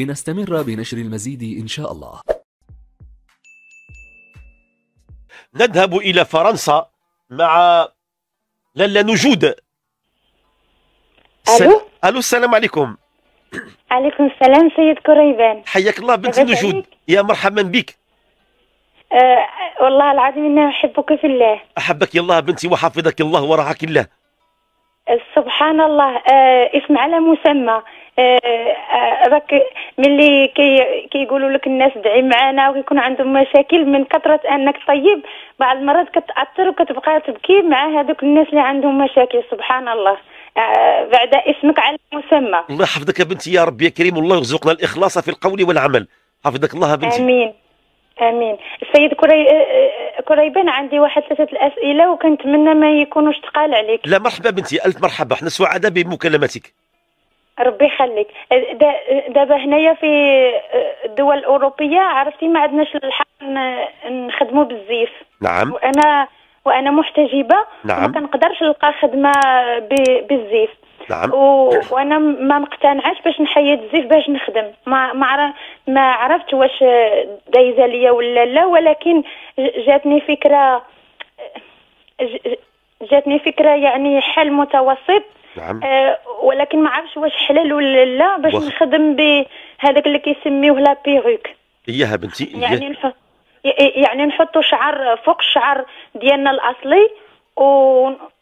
لنستمر بنشر المزيد إن شاء الله نذهب إلى فرنسا مع لالا نجود الو الو السلام عليكم عليكم السلام سيد كريبان حياك الله بنت نجود يا مرحبا بك أه والله العظيم اني احبك في الله احبك الله بنتي وحفظك الله ورعاك الله سبحان الله أه اسم على مسمى آه، آه، راك ملي كيقولوا كي لك الناس دعي معنا ويكون عندهم مشاكل من كثره انك طيب بعض المرات كتاثر وكتبقى تبكي مع هذوك الناس اللي عندهم مشاكل سبحان الله آه، بعد اسمك على المسمى الله يحفظك يا بنتي يا ربي يا كريم والله يرزقنا الاخلاص في القول والعمل حفظك الله بنتي امين امين السيد كري... كريبان عندي واحد ثلاثه الاسئله وكنتمنى ما يكونوش تقال عليك لا مرحبا بنتي الف مرحبا احنا سعداء بمكالمتك ربي يخليك دابا هنايا في آه، الدول الاوروبيه عرفتي ما عندناش الحق نخدموا بالزيف نعم وانا وانا محتجبه نعم. ما كنقدرش نلقى خدمه بالزيف نعم و... وانا ما مقتنعاش باش نحيد الزيف باش نخدم ما ما, عر... ما عرفت واش دايزه ليا ولا لا ولكن جاتني فكره ج... جاتني فكره يعني حل متوسط نعم آه ولكن ما عرفش واش حلال ولا لا باش وخ... نخدم بهذاك اللي كيسميوه لا بيروك اياها بنتي يعني يعني نحطوا شعر فوق الشعر ديالنا الاصلي و...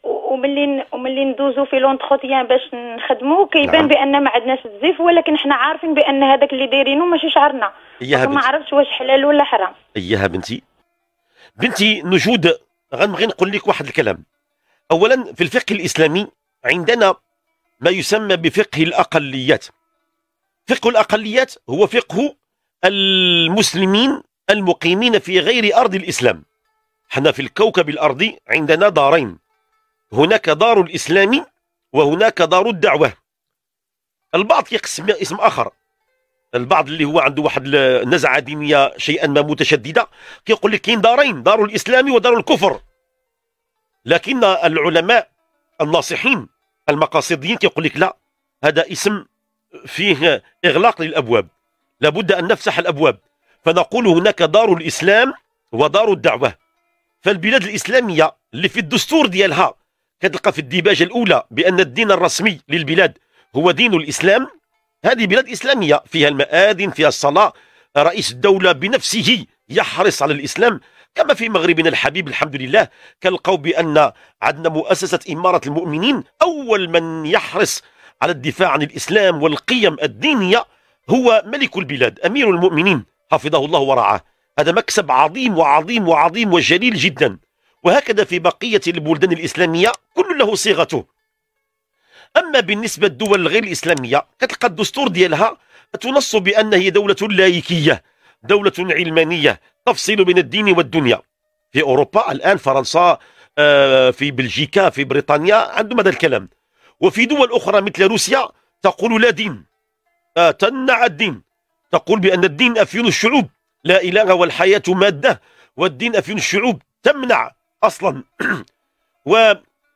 وملي وملي ندوزو في لونتروتيان باش نخدمو كيبان نعم. بان ما عندناش الزيف ولكن حنا عارفين بان هذاك اللي دايرينه ماشي شعرنا ما عرفتش واش حلال ولا حرام اياها بنتي بنتي نجود غنبغي نقول لك واحد الكلام اولا في الفقه الاسلامي عندنا ما يسمى بفقه الأقليات فقه الأقليات هو فقه المسلمين المقيمين في غير أرض الإسلام حنا في الكوكب الأرضي عندنا دارين هناك دار الإسلام وهناك دار الدعوة البعض يقسم اسم آخر البعض اللي هو عنده واحد النزعة دينية شيئا ما متشددة كيقول لك كاين دارين دار الإسلام ودار الكفر لكن العلماء الناصحين المقاصديين كيقول لك لا هذا اسم فيه إغلاق للأبواب لابد أن نفسح الأبواب فنقول هناك دار الإسلام ودار الدعوة فالبلاد الإسلامية اللي في الدستور ديالها كتلقى في الديباجة الأولى بأن الدين الرسمي للبلاد هو دين الإسلام هذه بلاد إسلامية فيها المآذن فيها الصلاة رئيس الدولة بنفسه يحرص على الإسلام كما في مغربنا الحبيب الحمد لله كنلقاو بان عندنا مؤسسه اماره المؤمنين اول من يحرص على الدفاع عن الاسلام والقيم الدينيه هو ملك البلاد امير المؤمنين حفظه الله ورعاه هذا مكسب عظيم وعظيم وعظيم وجليل جدا وهكذا في بقيه البلدان الاسلاميه كل له صيغته اما بالنسبه للدول الغير الاسلاميه كتلقى الدستور ديالها تنص بان هي دوله لايكيه دولة علمانية تفصل بين الدين والدنيا في أوروبا الآن فرنسا آه، في بلجيكا في بريطانيا عندهم هذا الكلام وفي دول أخرى مثل روسيا تقول لا دين آه، تمنع الدين تقول بأن الدين أفيون الشعوب لا إله والحياة مادة والدين أفيون الشعوب تمنع أصلا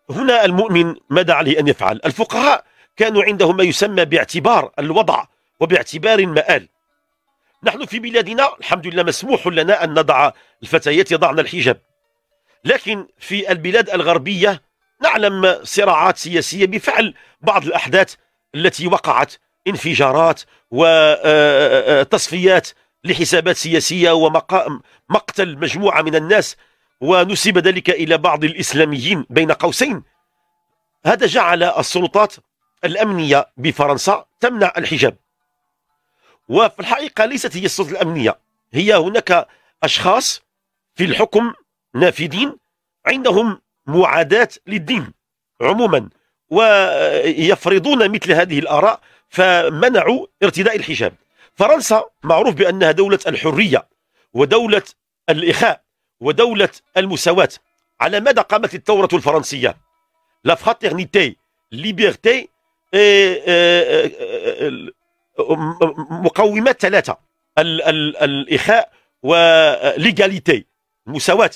وهنا المؤمن ماذا عليه أن يفعل الفقهاء كانوا عندهم ما يسمى باعتبار الوضع وباعتبار المآل نحن في بلادنا الحمد لله مسموح لنا أن نضع الفتيات يضعن الحجاب لكن في البلاد الغربية نعلم صراعات سياسية بفعل بعض الأحداث التي وقعت انفجارات وتصفيات آه، آه، آه، لحسابات سياسية ومقتل مجموعة من الناس ونسب ذلك إلى بعض الإسلاميين بين قوسين هذا جعل السلطات الأمنية بفرنسا تمنع الحجاب وفي الحقيقة ليست هي السلطة الأمنية هي هناك أشخاص في الحكم نافذين عندهم معاداة للدين عموما ويفرضون مثل هذه الآراء فمنعوا ارتداء الحجاب فرنسا معروف بأنها دولة الحرية ودولة الإخاء ودولة المساواة على ماذا قامت الثورة الفرنسية لا فراترنيتي ليبرتي مقومات ثلاثه ال ال الاخاء وليغاليتي المساواه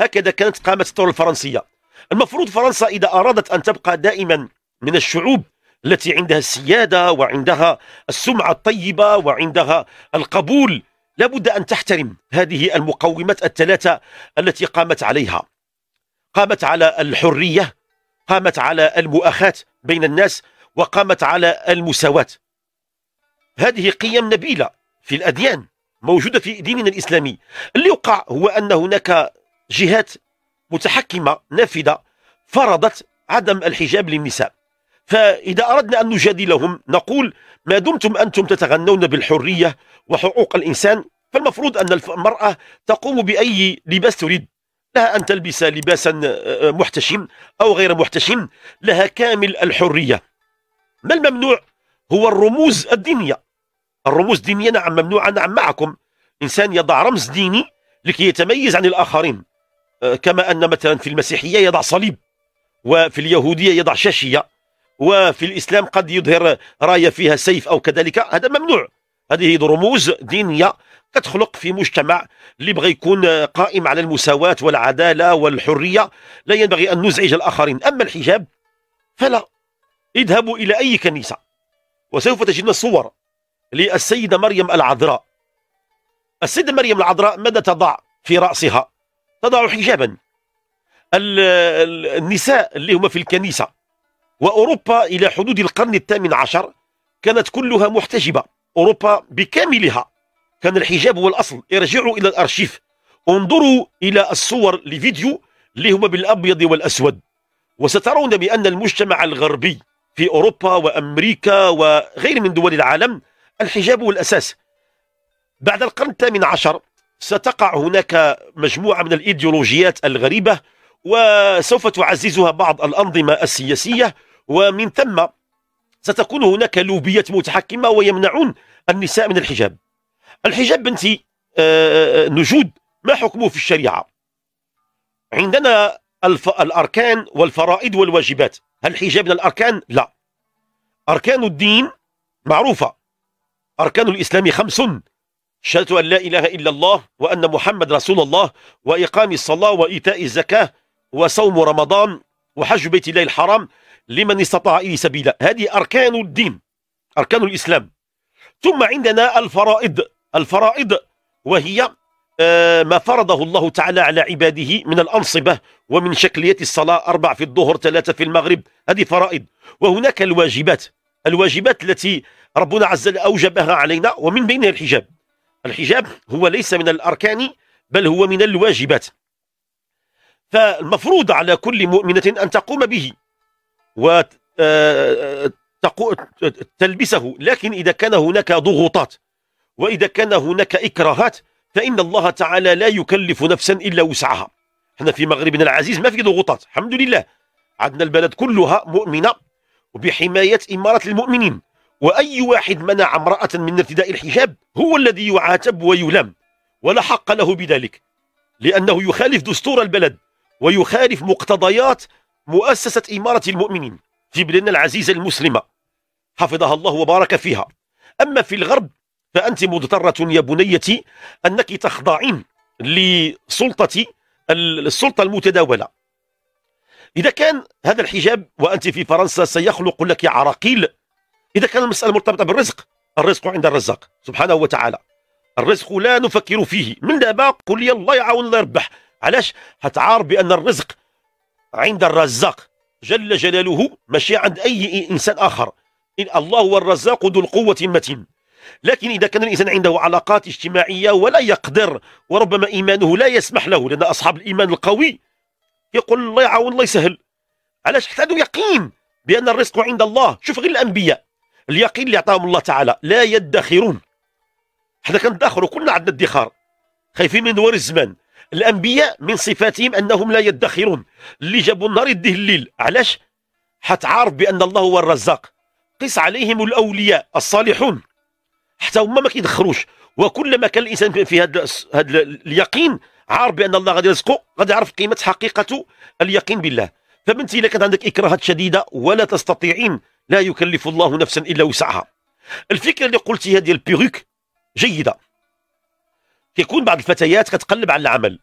هكذا كانت قامت الثوره الفرنسيه المفروض فرنسا اذا ارادت ان تبقى دائما من الشعوب التي عندها السياده وعندها السمعه الطيبه وعندها القبول لابد ان تحترم هذه المقومات الثلاثه التي قامت عليها قامت على الحريه قامت على المؤاخاه بين الناس وقامت على المساواه هذه قيم نبيلة في الأديان موجودة في ديننا الإسلامي اللي وقع هو أن هناك جهات متحكمة نافذة فرضت عدم الحجاب للنساء فإذا أردنا أن نجادلهم نقول ما دمتم أنتم تتغنون بالحرية وحقوق الإنسان فالمفروض أن المرأة تقوم بأي لباس تريد لها أن تلبس لباسا آه، آه، محتشم أو غير محتشم لها كامل الحرية ما الممنوع هو الرموز الدينية الرموز الدينية نعم ممنوعة نعم معكم إنسان يضع رمز ديني لكي يتميز عن الآخرين آه، كما أن مثلا في المسيحية يضع صليب وفي اليهودية يضع شاشية وفي الإسلام قد يظهر راية فيها سيف أو كذلك هذا ممنوع هذه رموز دينية تخلق في مجتمع اللي بغى يكون قائم على المساواة والعدالة والحرية لا ينبغي أن نزعج الآخرين أما الحجاب فلا اذهبوا إلى أي كنيسة وسوف تجدون الصور للسيدة مريم العذراء السيدة مريم العذراء ماذا تضع في رأسها تضع حجابا النساء اللي هما في الكنيسة وأوروبا إلى حدود القرن الثامن عشر كانت كلها محتجبة أوروبا بكاملها كان الحجاب هو الأصل ارجعوا إلى الأرشيف انظروا إلى الصور لفيديو اللي هما بالأبيض والأسود وسترون بأن المجتمع الغربي في أوروبا وأمريكا وغير من دول العالم الحجاب هو الأساس بعد القرن الثامن عشر ستقع هناك مجموعة من الإيديولوجيات الغريبة وسوف تعززها بعض الأنظمة السياسية ومن ثم ستكون هناك لوبية متحكمة ويمنعون النساء من الحجاب الحجاب بنتي آه، آه، آه، نجود ما حكمه في الشريعة عندنا الف... الأركان والفرائض والواجبات هل حجاب من الأركان؟ لا أركان الدين معروفة أركان الإسلام خمس شهادة أن لا إله إلا الله وأن محمد رسول الله وإقام الصلاة وإيتاء الزكاة وصوم رمضان وحج بيت الله الحرام لمن استطاع إليه سبيلا هذه أركان الدين أركان الإسلام ثم عندنا الفرائض الفرائض وهي آه، ما فرضه الله تعالى على عباده من الأنصبة ومن شكلية الصلاة أربع في الظهر ثلاثة في المغرب هذه فرائض وهناك الواجبات الواجبات التي ربنا عز وجل أوجبها علينا ومن بينها الحجاب الحجاب هو ليس من الأركان بل هو من الواجبات فالمفروض على كل مؤمنة أن تقوم به وتلبسه آه، لكن إذا كان هناك ضغوطات وإذا كان هناك إكراهات فإن الله تعالى لا يكلف نفسا إلا وسعها احنا في مغربنا العزيز ما في ضغوطات الحمد لله عندنا البلد كلها مؤمنة وبحماية إمارة المؤمنين وأي واحد منع امرأة من ارتداء الحجاب هو الذي يعاتب ويلام ولا حق له بذلك لأنه يخالف دستور البلد ويخالف مقتضيات مؤسسة إمارة المؤمنين في بلدنا العزيزة المسلمة حفظها الله وبارك فيها أما في الغرب فأنت مضطرة يا بنيتي أنك تخضعين لسلطة السلطة المتداولة إذا كان هذا الحجاب وأنت في فرنسا سيخلق لك عراقيل إذا كان المسألة مرتبطة بالرزق الرزق عند الرزاق سبحانه وتعالى الرزق لا نفكر فيه من دابا قل يا الله يعاون الله يربح علاش هتعار بأن الرزق عند الرزاق جل جلاله ماشي عند أي إنسان آخر إن الله هو الرزاق ذو القوة المتين لكن إذا كان الإنسان عنده علاقات اجتماعية ولا يقدر وربما إيمانه لا يسمح له لأن أصحاب الإيمان القوي يقول الله يعاون الله يسهل علاش حتى عنده يقين بأن الرزق عند الله شوف غير الأنبياء اليقين اللي أعطاهم الله تعالى لا يدخرون حنا كندخروا كلنا عندنا ادخار خايفين من دوار الزمان الأنبياء من صفاتهم أنهم لا يدخرون اللي جابوا النهار يديه الليل علاش حتعرف بأن الله هو الرزاق قس عليهم الأولياء الصالحون حتى هما ما كيدخروش وكلما كان الانسان في هذا هذا اليقين عارف بان الله غادي يرزقه غادي يعرف قيمه حقيقه اليقين بالله فبنتي الا كانت عندك اكراهات شديده ولا تستطيعين لا يكلف الله نفسا الا وسعها الفكره اللي قلتيها ديال بيروك جيده كيكون بعض الفتيات كتقلب على العمل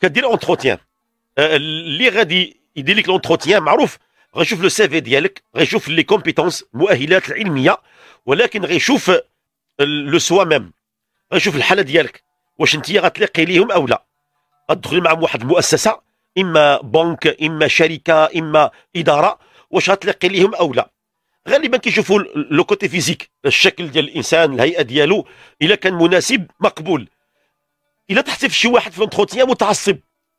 كدير اونتروتيان آه، اللي غادي يدير لك لونتروتيان معروف غيشوف لو سيفي ديالك غيشوف لي كومبيتونس المؤهلات العلميه ولكن غيشوف لو سوا ميم غنشوف الحاله ديالك واش انت غتلاقي ليهم او لا غتدخلي معهم واحد المؤسسه اما بنك اما شركه اما اداره واش غتلاقي ليهم او لا غالبا كيشوفوا لو كوتي فيزيك الشكل ديال الانسان الهيئه ديالو الا كان مناسب مقبول الا تحتي في شي واحد في انتروتيان متعصب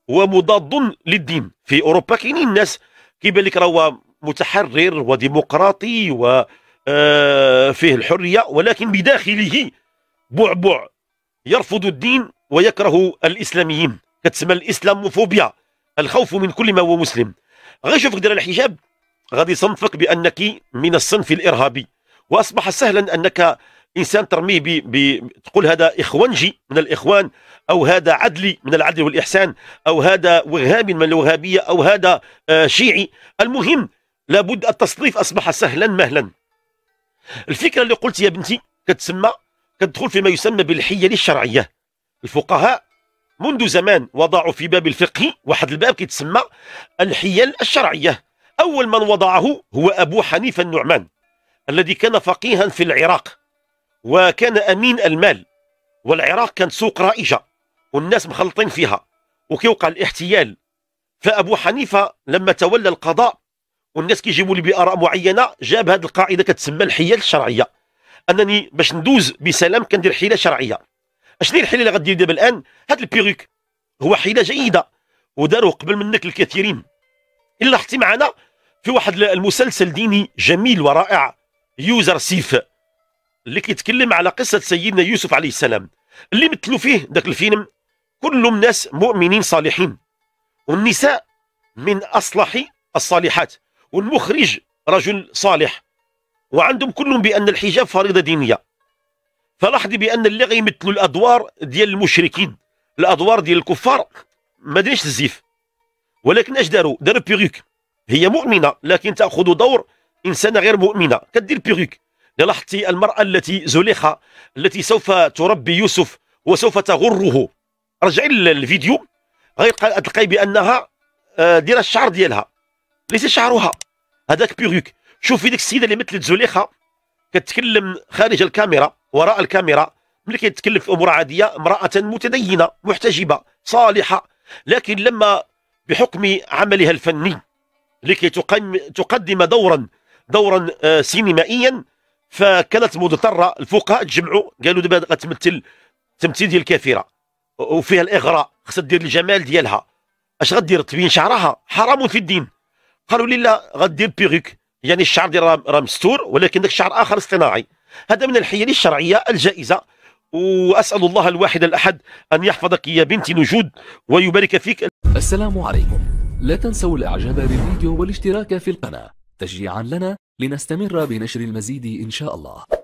هو مضاد للدين في اوروبا كاينين الناس كيبان لك راه متحرر وديمقراطي و آه، فيه الحرية ولكن بداخله بعبع يرفض الدين ويكره الإسلاميين كتسمى الإسلاموفوبيا الخوف من كل ما هو مسلم غيشوفك دايره الحجاب غادي يصنفك بأنك من الصنف الإرهابي وأصبح سهلا أنك انسان ترميه ب... ب... تقول هذا اخوانجي من الاخوان او هذا عدلي من العدل والاحسان او هذا وهابي من الوهابيه او هذا آه شيعي المهم لابد التصنيف اصبح سهلا مهلا الفكره اللي قلت يا بنتي كتسمى كتدخل فيما يسمى بالحيل الشرعيه الفقهاء منذ زمان وضعوا في باب الفقه واحد الباب كيتسمى الحيل الشرعيه اول من وضعه هو ابو حنيفه النعمان الذي كان فقيها في العراق وكان امين المال والعراق كانت سوق رائجه والناس مخلطين فيها وكيوقع الاحتيال فابو حنيفه لما تولى القضاء والناس كيجيبوا لي باراء معينه جاب هذه القاعده كتسمى الحيل الشرعيه انني باش ندوز بسلام كندير حيله شرعيه اشني الحيله اللي غدير دابا الان هاد البيروك هو حيله جيده وداروه قبل منك الكثيرين الا لاحظتي معنا في واحد المسلسل ديني جميل ورائع يوزر سيف اللي كيتكلم على قصه سيدنا يوسف عليه السلام اللي مثلوا فيه ذاك الفيلم كلهم ناس مؤمنين صالحين والنساء من اصلح الصالحات والمخرج رجل صالح وعندهم كلهم بان الحجاب فريضه دينيه فلاحظي بان اللي غيمثلوا الادوار ديال المشركين الادوار ديال الكفار ما دارش الزيف ولكن اش داروا داروا بيروك هي مؤمنه لكن تاخذ دور انسانه غير مؤمنه كدير بيروك لاحظتي المراه التي زليخه التي سوف تربي يوسف وسوف تغره رجعي للفيديو غير تلقاي بانها آه، دير الشعر ديالها ليس شعرها هذاك بيغيك شوفي ديك السيده اللي مثلت زليخه كتكلم خارج الكاميرا وراء الكاميرا ملي كيتكلم في امور عاديه امراه متدينه محتجبه صالحه لكن لما بحكم عملها الفني لكي تقدم دورا دورا آه، سينمائيا فكانت مضطره الفقهاء تجمعوا قالوا دابا غتمثل تمثيل ديال الكافره وفيها الاغراء خصها دير الجمال ديالها اش غدير تبين شعرها حرام في الدين قالوا لي لا غدير بيروك يعني الشعر ديال راه مستور ولكن داك الشعر اخر اصطناعي هذا من الحيل الشرعيه الجائزه واسال الله الواحد الاحد ان يحفظك يا بنت نجود ويبارك فيك السلام عليكم لا تنسوا الاعجاب بالفيديو والاشتراك في القناه تشجيعا لنا لنستمر بنشر المزيد ان شاء الله